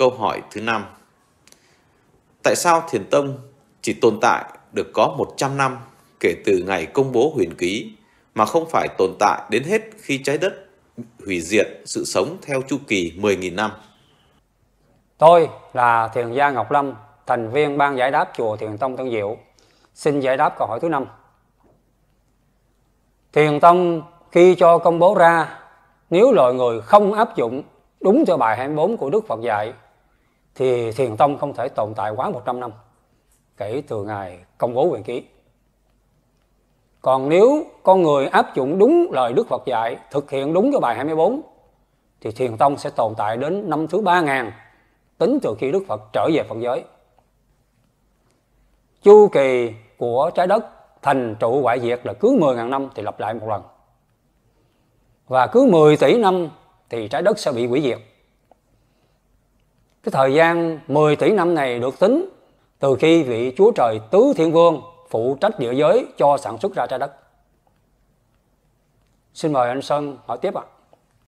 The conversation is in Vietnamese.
Câu hỏi thứ năm Tại sao Thiền Tông chỉ tồn tại được có 100 năm kể từ ngày công bố huyền ký mà không phải tồn tại đến hết khi trái đất hủy diệt sự sống theo chu kỳ 10.000 năm? Tôi là Thiền gia Ngọc Lâm, thành viên ban giải đáp chùa Thiền Tông Tân Diệu. Xin giải đáp câu hỏi thứ năm Thiền Tông khi cho công bố ra, nếu loài người không áp dụng đúng theo bài 24 của Đức Phật dạy thì thiền tông không thể tồn tại quá 100 năm kể từ ngày công bố quyền ký. Còn nếu con người áp dụng đúng lời Đức Phật dạy, thực hiện đúng cái bài 24 thì thiền tông sẽ tồn tại đến năm thứ ngàn tính từ khi Đức Phật trở về Phật giới. Chu kỳ của trái đất thành trụ ngoại diệt là cứ 10 ngàn năm thì lặp lại một lần. Và cứ 10 tỷ năm thì trái đất sẽ bị hủy diệt. Cái thời gian 10 tỷ năm này được tính từ khi vị Chúa Trời Tứ Thiên Vương phụ trách địa giới cho sản xuất ra trái đất. Xin mời anh Sơn hỏi tiếp ạ. À.